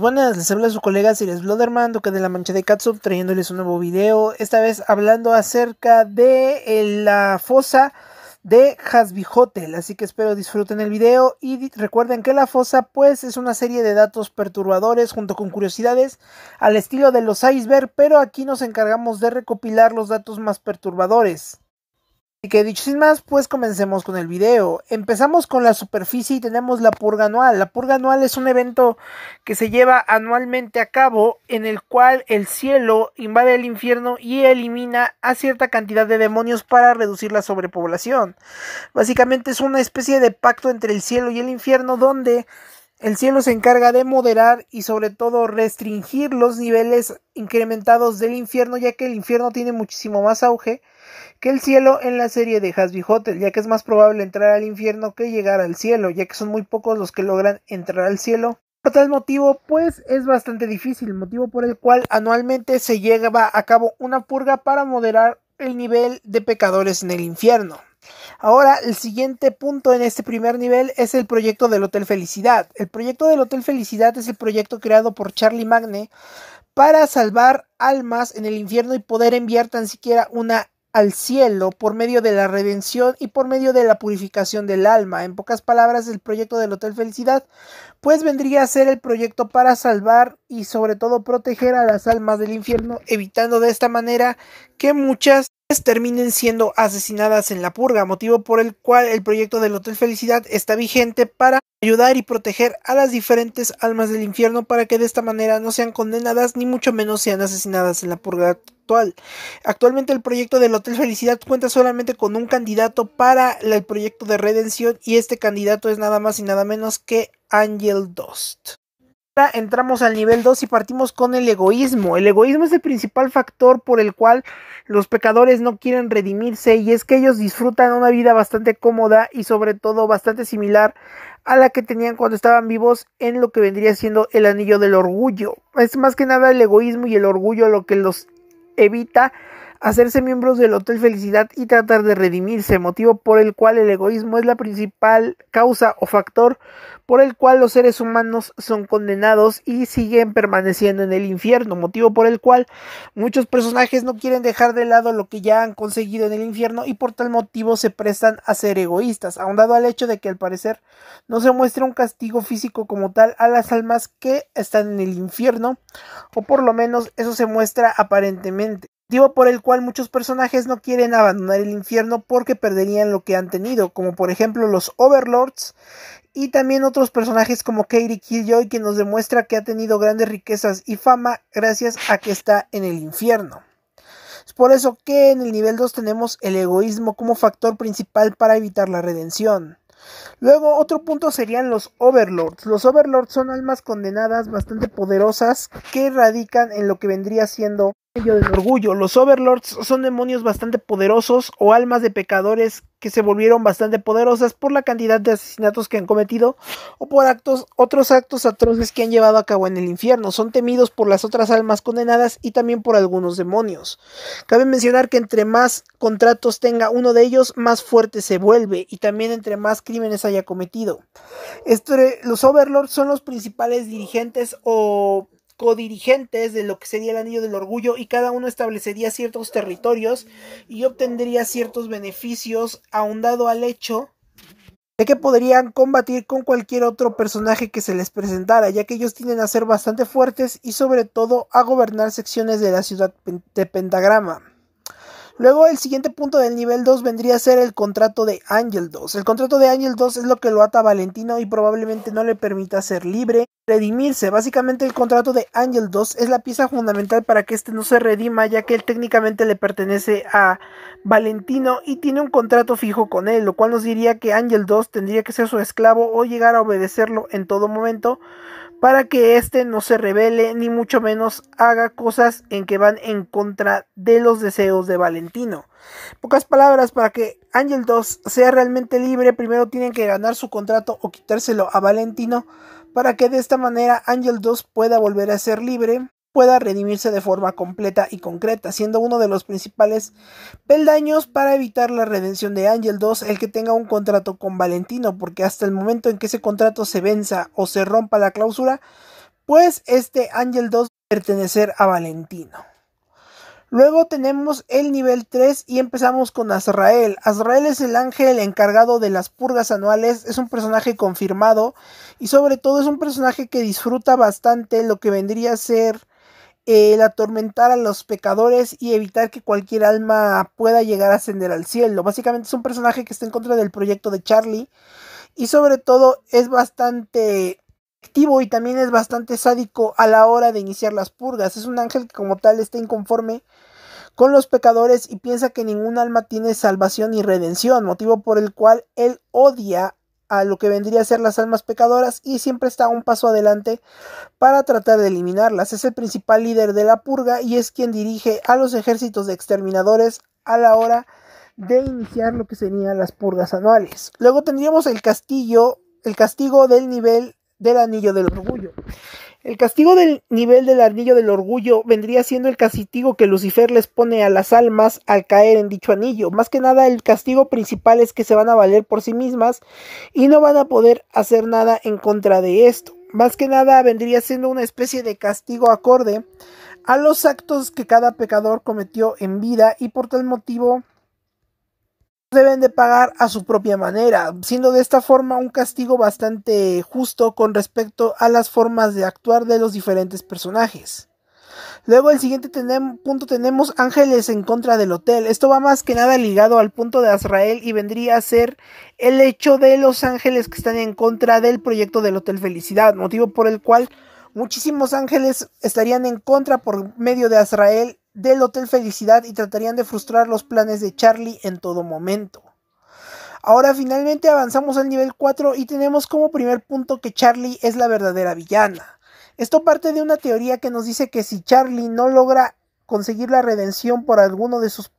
Buenas, les habla su colega Siles Bloderman, que de la mancha de Katsup, trayéndoles un nuevo video. Esta vez hablando acerca de eh, la fosa de Hasbihotel. Así que espero disfruten el video y recuerden que la fosa pues es una serie de datos perturbadores junto con curiosidades al estilo de los iceberg, pero aquí nos encargamos de recopilar los datos más perturbadores. Así que dicho sin más, pues comencemos con el video. Empezamos con la superficie y tenemos la purga anual. La purga anual es un evento que se lleva anualmente a cabo en el cual el cielo invade el infierno y elimina a cierta cantidad de demonios para reducir la sobrepoblación. Básicamente es una especie de pacto entre el cielo y el infierno donde el cielo se encarga de moderar y sobre todo restringir los niveles incrementados del infierno ya que el infierno tiene muchísimo más auge que el cielo en la serie de Hasby ya que es más probable entrar al infierno que llegar al cielo, ya que son muy pocos los que logran entrar al cielo. Por tal motivo, pues es bastante difícil, motivo por el cual anualmente se lleva a cabo una purga para moderar el nivel de pecadores en el infierno. Ahora, el siguiente punto en este primer nivel es el proyecto del Hotel Felicidad. El proyecto del Hotel Felicidad es el proyecto creado por Charlie Magne para salvar almas en el infierno y poder enviar tan siquiera una al cielo por medio de la redención y por medio de la purificación del alma. En pocas palabras, el proyecto del Hotel Felicidad, pues vendría a ser el proyecto para salvar y sobre todo proteger a las almas del infierno, evitando de esta manera que muchas terminen siendo asesinadas en la purga, motivo por el cual el proyecto del Hotel Felicidad está vigente para ayudar y proteger a las diferentes almas del infierno para que de esta manera no sean condenadas ni mucho menos sean asesinadas en la purga actual. Actualmente el proyecto del Hotel Felicidad cuenta solamente con un candidato para el proyecto de redención y este candidato es nada más y nada menos que Angel Dust entramos al nivel 2 y partimos con el egoísmo. El egoísmo es el principal factor por el cual los pecadores no quieren redimirse y es que ellos disfrutan una vida bastante cómoda y sobre todo bastante similar a la que tenían cuando estaban vivos en lo que vendría siendo el anillo del orgullo. Es más que nada el egoísmo y el orgullo lo que los evita hacerse miembros del Hotel Felicidad y tratar de redimirse, motivo por el cual el egoísmo es la principal causa o factor por el cual los seres humanos son condenados y siguen permaneciendo en el infierno, motivo por el cual muchos personajes no quieren dejar de lado lo que ya han conseguido en el infierno y por tal motivo se prestan a ser egoístas, ahondado al hecho de que al parecer no se muestra un castigo físico como tal a las almas que están en el infierno, o por lo menos eso se muestra aparentemente motivo por el cual muchos personajes no quieren abandonar el infierno porque perderían lo que han tenido, como por ejemplo los Overlords y también otros personajes como Katie Killjoy que nos demuestra que ha tenido grandes riquezas y fama gracias a que está en el infierno. Es por eso que en el nivel 2 tenemos el egoísmo como factor principal para evitar la redención. Luego otro punto serían los overlords. Los overlords son almas condenadas bastante poderosas que radican en lo que vendría siendo del orgullo. Los overlords son demonios bastante poderosos o almas de pecadores que se volvieron bastante poderosas por la cantidad de asesinatos que han cometido o por actos, otros actos atroces que han llevado a cabo en el infierno. Son temidos por las otras almas condenadas y también por algunos demonios. Cabe mencionar que entre más contratos tenga uno de ellos, más fuerte se vuelve y también entre más crímenes haya cometido. los overlords son los principales dirigentes o codirigentes de lo que sería el Anillo del Orgullo y cada uno establecería ciertos territorios y obtendría ciertos beneficios ahondado al hecho de que podrían combatir con cualquier otro personaje que se les presentara, ya que ellos tienen a ser bastante fuertes y sobre todo a gobernar secciones de la ciudad de Pentagrama. Luego el siguiente punto del nivel 2 vendría a ser el contrato de Ángel 2. El contrato de Ángel 2 es lo que lo ata a Valentino y probablemente no le permita ser libre redimirse. Básicamente el contrato de Angel 2 es la pieza fundamental para que este no se redima ya que él técnicamente le pertenece a Valentino y tiene un contrato fijo con él, lo cual nos diría que Angel 2 tendría que ser su esclavo o llegar a obedecerlo en todo momento para que éste no se revele ni mucho menos haga cosas en que van en contra de los deseos de Valentino. Pocas palabras, para que Angel 2 sea realmente libre, primero tienen que ganar su contrato o quitárselo a Valentino para que de esta manera Angel 2 pueda volver a ser libre, pueda redimirse de forma completa y concreta, siendo uno de los principales peldaños para evitar la redención de Angel 2 el que tenga un contrato con Valentino, porque hasta el momento en que ese contrato se venza o se rompa la cláusula, pues este Angel 2 pertenecer a Valentino. Luego tenemos el nivel 3 y empezamos con Azrael. Azrael es el ángel encargado de las purgas anuales, es un personaje confirmado y sobre todo es un personaje que disfruta bastante lo que vendría a ser eh, el atormentar a los pecadores y evitar que cualquier alma pueda llegar a ascender al cielo. Básicamente es un personaje que está en contra del proyecto de Charlie y sobre todo es bastante y también es bastante sádico a la hora de iniciar las purgas. Es un ángel que como tal está inconforme con los pecadores y piensa que ningún alma tiene salvación y redención, motivo por el cual él odia a lo que vendría a ser las almas pecadoras y siempre está un paso adelante para tratar de eliminarlas. Es el principal líder de la purga y es quien dirige a los ejércitos de exterminadores a la hora de iniciar lo que serían las purgas anuales. Luego tendríamos el castillo, el castigo del nivel del anillo del orgullo. El castigo del nivel del anillo del orgullo vendría siendo el castigo que Lucifer les pone a las almas al caer en dicho anillo. Más que nada el castigo principal es que se van a valer por sí mismas y no van a poder hacer nada en contra de esto. Más que nada vendría siendo una especie de castigo acorde a los actos que cada pecador cometió en vida y por tal motivo deben de pagar a su propia manera, siendo de esta forma un castigo bastante justo con respecto a las formas de actuar de los diferentes personajes. Luego el siguiente punto tenemos Ángeles en contra del hotel. Esto va más que nada ligado al punto de Azrael y vendría a ser el hecho de los ángeles que están en contra del proyecto del Hotel Felicidad, motivo por el cual muchísimos ángeles estarían en contra por medio de Azrael del Hotel Felicidad y tratarían de frustrar los planes de Charlie en todo momento. Ahora finalmente avanzamos al nivel 4 y tenemos como primer punto que Charlie es la verdadera villana. Esto parte de una teoría que nos dice que si Charlie no logra conseguir la redención por alguno de sus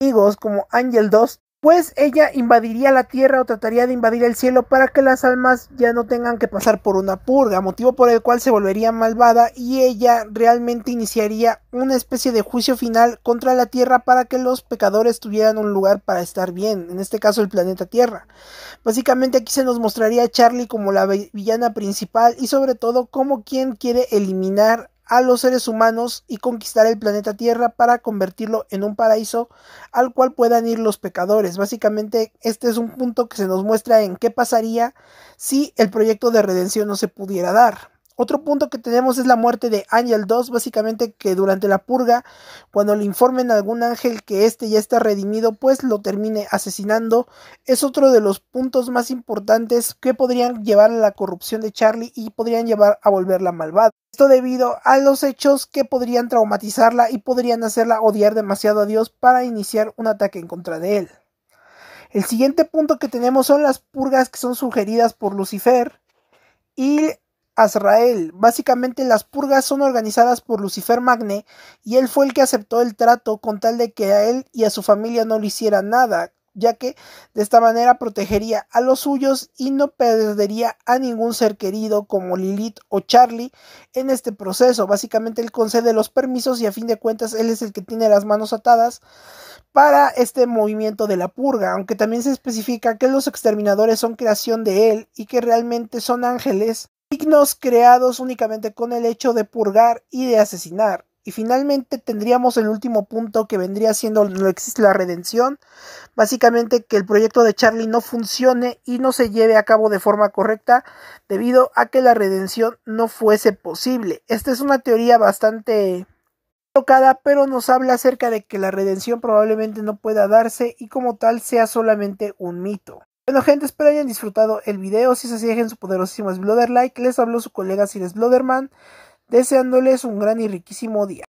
amigos como Angel Dust, pues ella invadiría la tierra o trataría de invadir el cielo para que las almas ya no tengan que pasar por una purga, motivo por el cual se volvería malvada y ella realmente iniciaría una especie de juicio final contra la tierra para que los pecadores tuvieran un lugar para estar bien, en este caso el planeta Tierra. Básicamente aquí se nos mostraría a Charlie como la villana principal y sobre todo como quien quiere eliminar a los seres humanos y conquistar el planeta Tierra para convertirlo en un paraíso al cual puedan ir los pecadores. Básicamente este es un punto que se nos muestra en qué pasaría si el proyecto de redención no se pudiera dar. Otro punto que tenemos es la muerte de Ángel 2, básicamente que durante la purga, cuando le informen a algún ángel que éste ya está redimido, pues lo termine asesinando. Es otro de los puntos más importantes que podrían llevar a la corrupción de Charlie y podrían llevar a volverla malvada. Esto debido a los hechos que podrían traumatizarla y podrían hacerla odiar demasiado a Dios para iniciar un ataque en contra de él. El siguiente punto que tenemos son las purgas que son sugeridas por Lucifer y Azrael. Básicamente las purgas son organizadas por Lucifer Magne y él fue el que aceptó el trato con tal de que a él y a su familia no le hicieran nada, ya que de esta manera protegería a los suyos y no perdería a ningún ser querido como Lilith o Charlie en este proceso. Básicamente él concede los permisos y a fin de cuentas él es el que tiene las manos atadas para este movimiento de la purga, aunque también se especifica que los exterminadores son creación de él y que realmente son ángeles Signos creados únicamente con el hecho de purgar y de asesinar. Y finalmente tendríamos el último punto que vendría siendo no existe la redención. Básicamente que el proyecto de Charlie no funcione y no se lleve a cabo de forma correcta debido a que la redención no fuese posible. Esta es una teoría bastante tocada, pero nos habla acerca de que la redención probablemente no pueda darse y como tal sea solamente un mito. Bueno gente, espero hayan disfrutado el video. Si es así, dejen su poderosísimo Blooder Like. Les habló su colega Sir Blooderman, deseándoles un gran y riquísimo día.